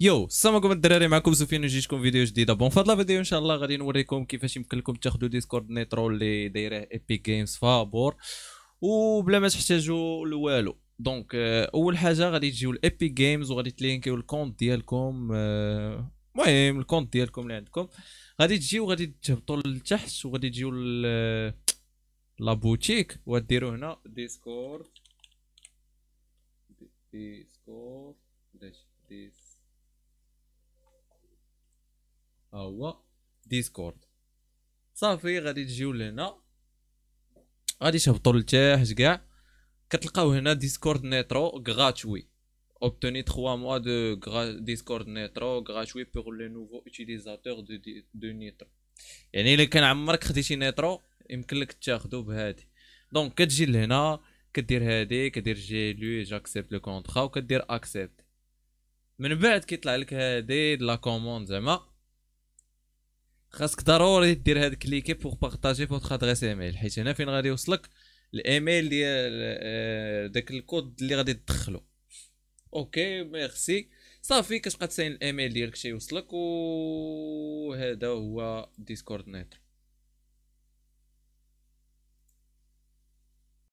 يو السلام عليكم الدراري معكم سفيان وجيتكم فيديو جديده بون في هذا الفيديو ان شاء الله غادي نوريكم كيفاش يمكن لكم تاخذوا ديسكورد نيترو اللي دايره ايبيك جيمز فابور وبلا ما تحتاجوا لوالو دونك اول حاجه غادي تجيو لايبيك جيمز وغادي تلينكيو الكونت ديالكم المهم الكونت ديالكم اللي عندكم غادي تجيو غادي تهبطوا لتحت وغادي تجيو لابوتيك وديروا هنا ديسكورد ديسكورد ها هو ديسكورد صافي غادي تجيو لهنا غادي تهبطوا لتحت كاع كتلقاو هنا ديسكورد نيترو غراتوي اوبتوني 3 موا دو ديسكورد نيترو غراتوي بوغ لي نوفو اوتيليزاتور دو دو نيترو يعني الا كان عمرك خديتي نيترو يمكن لك تاخذو بهادي دونك كتجي لهنا كدير هادي كدير جي لو جاكسبت لو كونطرا وكدير اكسبت من بعد كيطلع لك هادي لا كوموند زعما خاصك ضروري دير هاد كليكي بوغ بارطاجي فوتخ ادريس ايميل حيت هنا فين غادي يوصلك الايميل ديال آه، داك الكود اللي غادي تدخلو اوكي ميرسي صافي كتبقى تساين الايميل ديالك شي يوصلك وهذا هو ديسكورد نيترو